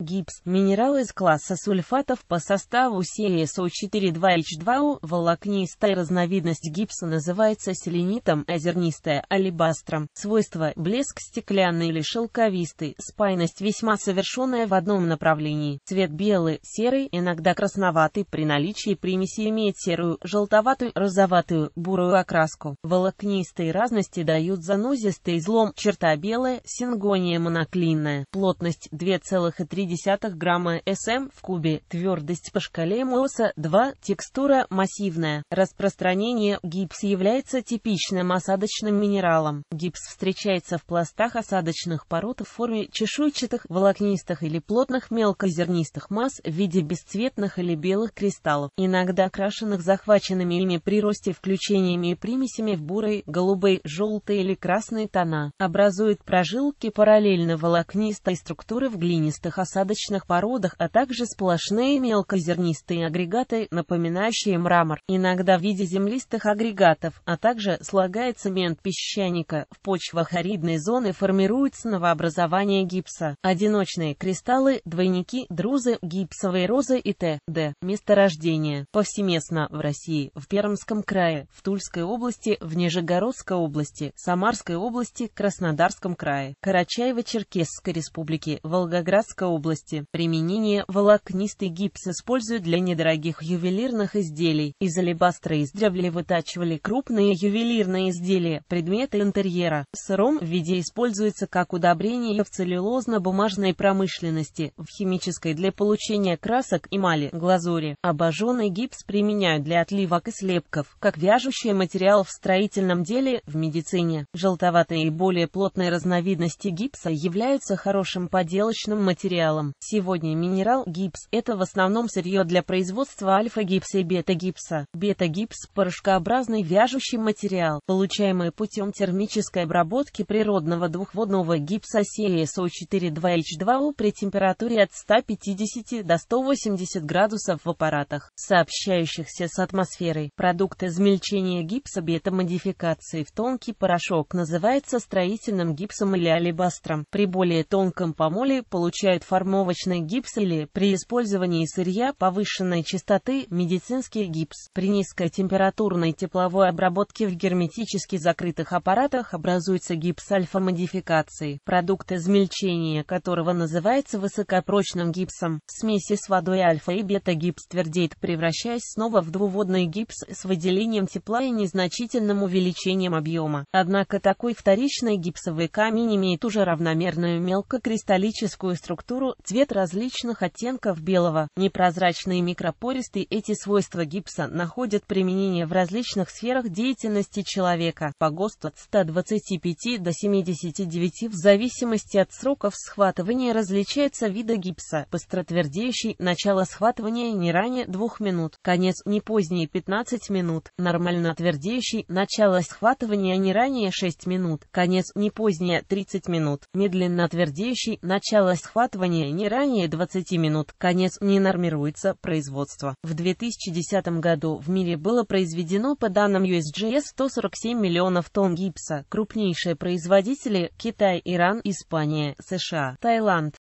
гипс, минерал из класса сульфатов по составу cso 4 h 2 o волокнистая разновидность гипса называется селенитом, а зернистая – алебастром. Свойства – блеск стеклянный или шелковистый, спайность весьма совершенная в одном направлении, цвет белый, серый, иногда красноватый, при наличии примеси имеет серую, желтоватую, розоватую, бурую окраску. Волокнистые разности дают занозистый излом, черта белая, сингония моноклинная, плотность 2,3 0,3 грамма СМ в кубе, твердость по шкале МОСа 2, текстура массивная. Распространение гипс является типичным осадочным минералом. Гипс встречается в пластах осадочных пород в форме чешуйчатых, волокнистых или плотных мелкозернистых масс в виде бесцветных или белых кристаллов, иногда окрашенных захваченными ими при росте включениями и примесями в бурой голубой желтые или красные тона. Образует прожилки параллельно волокнистой структуры в глинистых осадочных осадочных породах, а также сплошные мелкозернистые агрегаты, напоминающие мрамор, иногда в виде землистых агрегатов, а также слагает цемент песчаника. В почвах аридной зоны формируется новообразование гипса, одиночные кристаллы, двойники, друзы, гипсовые розы и т.д. Месторождение повсеместно в России, в Пермском крае, в Тульской области, в Нижегородской области, Самарской области, Краснодарском крае, Карачаево-Черкесской Республике, Волгоградской области, области. Применение волокнистый гипс используют для недорогих ювелирных изделий. Из алебастра издревле вытачивали крупные ювелирные изделия, предметы интерьера. Сыром в виде используется как удобрение в целлюлозно-бумажной промышленности, в химической для получения красок, эмали, глазури. Обожженный гипс применяют для отливок и слепков, как вяжущий материал в строительном деле, в медицине. Желтоватые и более плотные разновидности гипса являются хорошим поделочным материалом минералом. Сегодня минерал гипс – это в основном сырье для производства альфа-гипса и бета-гипса. Бета-гипс – порошкообразный вяжущий материал, получаемый путем термической обработки природного двухводного гипса CSO42H2O при температуре от 150 до 180 градусов в аппаратах, сообщающихся с атмосферой. Продукт измельчения гипса бета-модификации в тонкий порошок называется строительным гипсом или алибастром. При более тонком помоле получают форму Формовочный гипс или, при использовании сырья повышенной частоты, медицинский гипс. При низкой температурной тепловой обработке в герметически закрытых аппаратах образуется гипс альфа-модификации, продукт измельчения которого называется высокопрочным гипсом. В смеси с водой альфа и бета-гипс твердеет, превращаясь снова в двуводный гипс с выделением тепла и незначительным увеличением объема. Однако такой вторичный гипсовый камень имеет уже равномерную мелкокристаллическую структуру, Цвет различных оттенков белого, непрозрачные и микропористый, эти свойства гипса находят применение в различных сферах деятельности человека по ГОСТу от 125 до 79 в зависимости от сроков схватывания различаются виды гипса, быстротвердеющий, начало схватывания не ранее 2 минут, конец не позднее 15 минут, нормально твердеющий, начало схватывания не ранее 6 минут, конец не позднее 30 минут, медленно твердеющий, начало схватывания не ранее 20 минут конец не нормируется производство. В 2010 году в мире было произведено по данным USGS 147 миллионов тонн гипса. Крупнейшие производители – Китай, Иран, Испания, США, Таиланд.